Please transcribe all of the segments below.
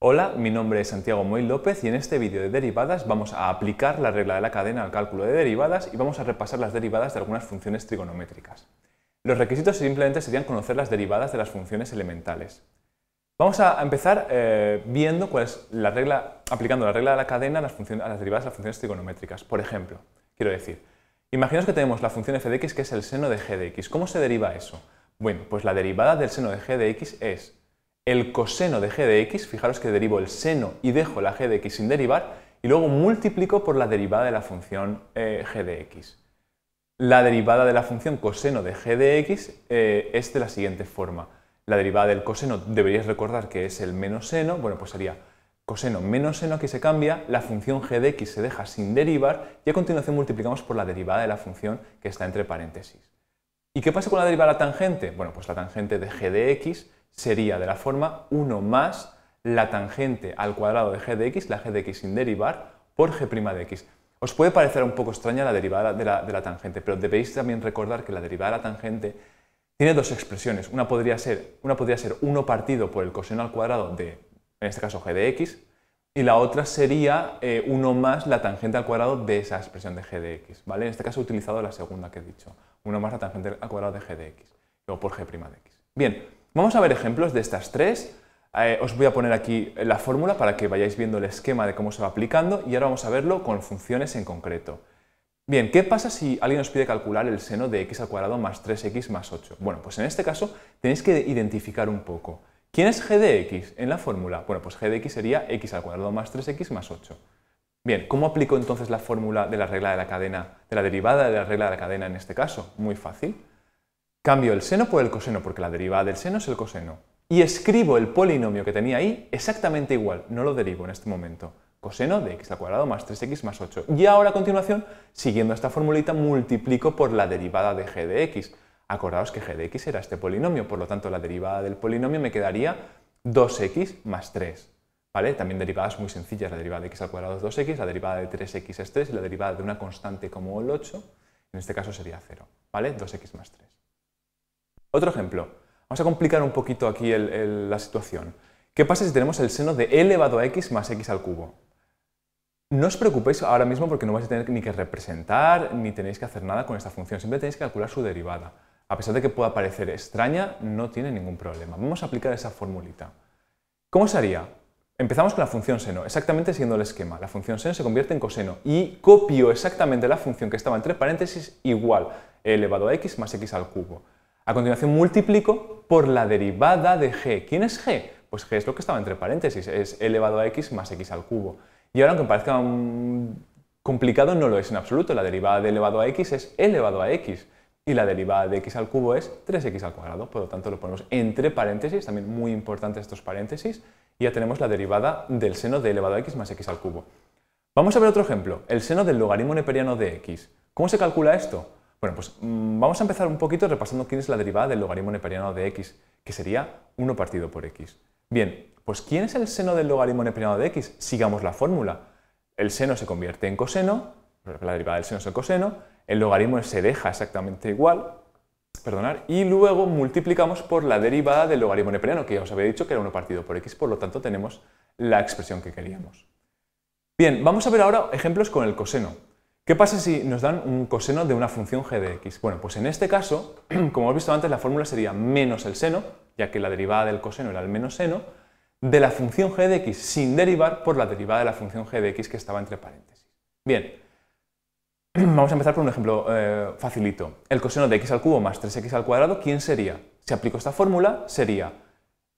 Hola, mi nombre es Santiago Moy López y en este vídeo de derivadas vamos a aplicar la regla de la cadena al cálculo de derivadas y vamos a repasar las derivadas de algunas funciones trigonométricas. Los requisitos simplemente serían conocer las derivadas de las funciones elementales. Vamos a empezar eh, viendo cuál es la regla, aplicando la regla de la cadena a las, a las derivadas de las funciones trigonométricas. Por ejemplo, quiero decir, imaginaos que tenemos la función f de x que es el seno de g de x. ¿Cómo se deriva eso? Bueno, pues la derivada del seno de g de x es el coseno de g de x, fijaros que derivo el seno y dejo la g de x sin derivar, y luego multiplico por la derivada de la función eh, g de x. La derivada de la función coseno de g de x eh, es de la siguiente forma. La derivada del coseno deberías recordar que es el menos seno, bueno pues sería coseno menos seno aquí se cambia, la función g de x se deja sin derivar y a continuación multiplicamos por la derivada de la función que está entre paréntesis. ¿Y qué pasa con la derivada de la tangente? Bueno pues la tangente de g de x sería de la forma 1 más la tangente al cuadrado de g de x, la g de x sin derivar, por g' de x. Os puede parecer un poco extraña la derivada de la, tangente, pero debéis también recordar que la derivada de la tangente tiene dos expresiones. Una podría ser, una podría ser 1 partido por el coseno al cuadrado de, en este caso, g de x, y la otra sería 1 eh, más la tangente al cuadrado de esa expresión de g de x. ¿vale? En este caso he utilizado la segunda que he dicho, 1 más la tangente al cuadrado de g de x, o por g' de x. Bien, Vamos a ver ejemplos de estas tres. Eh, os voy a poner aquí la fórmula para que vayáis viendo el esquema de cómo se va aplicando y ahora vamos a verlo con funciones en concreto. Bien, ¿qué pasa si alguien os pide calcular el seno de x al cuadrado más 3x más 8? Bueno, pues en este caso tenéis que identificar un poco. ¿Quién es g de x en la fórmula? Bueno, pues g de x sería x al cuadrado más 3x más 8. Bien, ¿cómo aplico entonces la fórmula de la regla de la cadena, de la derivada de la regla de la cadena en este caso? Muy fácil. Cambio el seno por el coseno, porque la derivada del seno es el coseno. Y escribo el polinomio que tenía ahí exactamente igual, no lo derivo en este momento. Coseno de x al cuadrado más 3x más 8. Y ahora a continuación, siguiendo esta formulita, multiplico por la derivada de g de x. Acordaos que g de x era este polinomio, por lo tanto la derivada del polinomio me quedaría 2x más 3. ¿Vale? También derivadas muy sencillas, la derivada de x al cuadrado es 2x, la derivada de 3x es 3 y la derivada de una constante como el 8, en este caso sería 0, ¿vale? 2x más 3. Otro ejemplo. Vamos a complicar un poquito aquí la situación. ¿Qué pasa si tenemos el seno de e elevado a x más x al cubo? No os preocupéis ahora mismo porque no vais a tener ni que representar ni tenéis que hacer nada con esta función, siempre tenéis que calcular su derivada. A pesar de que pueda parecer extraña, no tiene ningún problema. Vamos a aplicar esa formulita. ¿Cómo se haría? Empezamos con la función seno, exactamente siguiendo el esquema. La función seno se convierte en coseno y copio exactamente la función que estaba entre paréntesis igual e elevado a x más x al cubo. A continuación multiplico por la derivada de g. ¿Quién es g? Pues g es lo que estaba entre paréntesis, es e elevado a x más x al cubo. Y ahora, aunque parezca complicado, no lo es en absoluto. La derivada de elevado a x es e elevado a x y la derivada de x al cubo es 3x al cuadrado, por lo tanto lo ponemos entre paréntesis, también muy importantes estos paréntesis, y ya tenemos la derivada del seno de elevado a x más x al cubo. Vamos a ver otro ejemplo, el seno del logaritmo neperiano de x. ¿Cómo se calcula esto? Bueno, pues mm, vamos a empezar un poquito repasando quién es la derivada del logaritmo neperiano de x, que sería 1 partido por x. Bien, pues ¿quién es el seno del logaritmo neperiano de x? Sigamos la fórmula. El seno se convierte en coseno, la derivada del seno es el coseno, el logaritmo se deja exactamente igual, perdonar, y luego multiplicamos por la derivada del logaritmo neperiano, que ya os había dicho que era 1 partido por x, por lo tanto tenemos la expresión que queríamos. Bien, vamos a ver ahora ejemplos con el coseno. ¿Qué pasa si nos dan un coseno de una función g de x? Bueno, pues en este caso, como hemos visto antes, la fórmula sería menos el seno, ya que la derivada del coseno era el menos seno, de la función g de x sin derivar por la derivada de la función g de x que estaba entre paréntesis. Bien, vamos a empezar por un ejemplo eh, facilito. El coseno de x al cubo más 3x al cuadrado, ¿quién sería? Si aplico esta fórmula, sería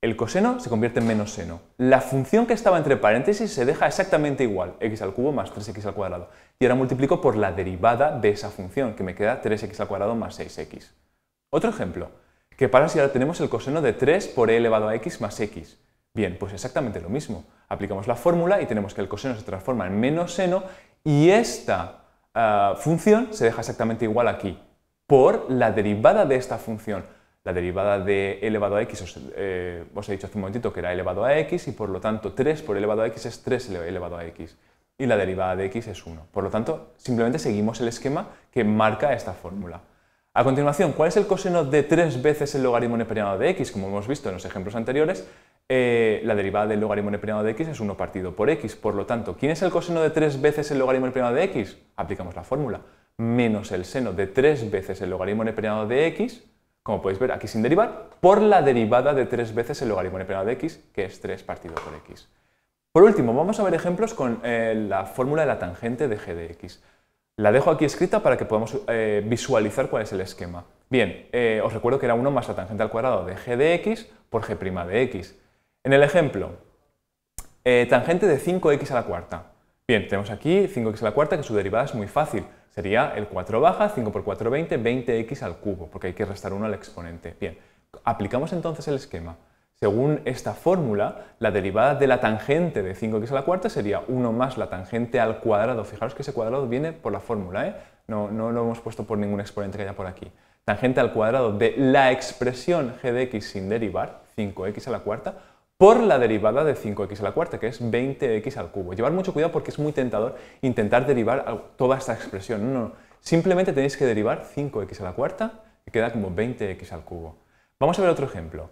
el coseno se convierte en menos seno. La función que estaba entre paréntesis se deja exactamente igual, x al cubo más 3x al cuadrado. Y ahora multiplico por la derivada de esa función, que me queda 3x al cuadrado más 6x. Otro ejemplo. ¿Qué pasa si ahora tenemos el coseno de 3 por e elevado a x más x? Bien, pues exactamente lo mismo. Aplicamos la fórmula y tenemos que el coseno se transforma en menos seno y esta ah, función se deja exactamente igual aquí, por la derivada de esta función la derivada de elevado a x, eh, os, he dicho hace un momentito que era elevado a x y por lo tanto 3 por elevado a x es 3 elevado a x y la derivada de x es 1. Por lo tanto, simplemente seguimos el esquema que marca esta fórmula. A continuación, ¿cuál es el coseno de 3 veces el logaritmo neperiano de x? Como hemos visto en los ejemplos anteriores, eh, la derivada del logaritmo neperiano de x es 1 partido por x. Por lo tanto, ¿quién es el coseno de 3 veces el logaritmo neperiano de x? Aplicamos la fórmula. Menos el seno de 3 veces el logaritmo neperiano de x como podéis ver aquí sin derivar, por la derivada de tres veces el logaritmo neperiano de x, que es 3 partido por x. Por último, vamos a ver ejemplos con eh, la fórmula de la tangente de g de x. La dejo aquí escrita para que podamos eh, visualizar cuál es el esquema. Bien, eh, os recuerdo que era 1 más la tangente al cuadrado de g de x por g' de x. En el ejemplo, tangente de 5x a la cuarta. Bien, tenemos aquí 5x a la cuarta, que su derivada es muy fácil sería el 4 baja, 5 por 4, 20, 20x al cubo, porque hay que restar 1 al exponente. Bien, aplicamos entonces el esquema. Según esta fórmula, la derivada de la tangente de 5x a la cuarta sería 1 más la tangente al cuadrado. Fijaros que ese cuadrado viene por la fórmula, ¿eh? no, no lo hemos puesto por ningún exponente que haya por aquí. Tangente al cuadrado de la expresión g de x sin derivar, 5x a la cuarta, por la derivada de 5x a la cuarta, que es 20x al cubo. Llevar mucho cuidado porque es muy tentador intentar derivar toda esta expresión. No, Simplemente tenéis que derivar 5x a la cuarta, que queda como 20x al cubo. Vamos a ver otro ejemplo.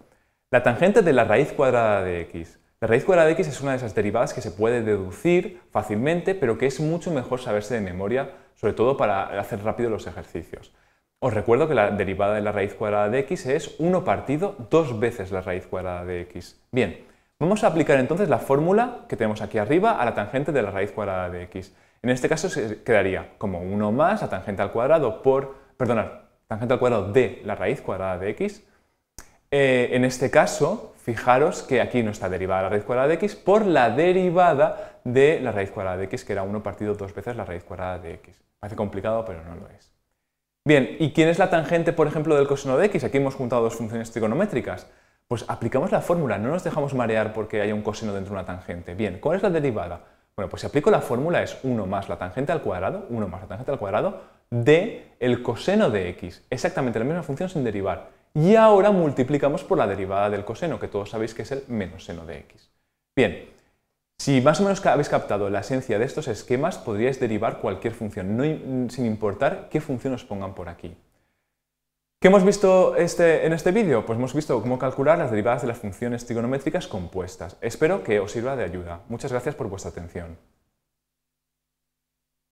La tangente de la raíz cuadrada de x. La raíz cuadrada de x es una de esas derivadas que se puede deducir fácilmente, pero que es mucho mejor saberse de memoria, sobre todo para hacer rápido los ejercicios. Os recuerdo que la derivada de la raíz cuadrada de x es 1 partido dos veces la raíz cuadrada de x. Bien, vamos a aplicar entonces la fórmula que tenemos aquí arriba a la tangente de la raíz cuadrada de x. En este caso se quedaría como 1 más la tangente al cuadrado por, perdonad, tangente al cuadrado de la raíz cuadrada de x. Eh, en este caso, fijaros que aquí no está derivada la raíz cuadrada de x por la derivada de la raíz cuadrada de x, que era 1 partido dos veces la raíz cuadrada de x. Parece complicado, pero no lo es. Bien, ¿y quién es la tangente, por ejemplo, del coseno de x? Aquí hemos juntado dos funciones trigonométricas. Pues aplicamos la fórmula, no nos dejamos marear porque haya un coseno dentro de una tangente. Bien, ¿cuál es la derivada? Bueno, pues si aplico la fórmula es 1 más la tangente al cuadrado, 1 más la tangente al cuadrado, de el coseno de x. Exactamente la misma función sin derivar. Y ahora multiplicamos por la derivada del coseno, que todos sabéis que es el menos seno de x. Bien, si más o menos habéis captado la esencia de estos esquemas, podríais derivar cualquier función, sin importar qué función os pongan por aquí. ¿Qué hemos visto este, en este vídeo? Pues hemos visto cómo calcular las derivadas de las funciones trigonométricas compuestas. Espero que os sirva de ayuda. Muchas gracias por vuestra atención.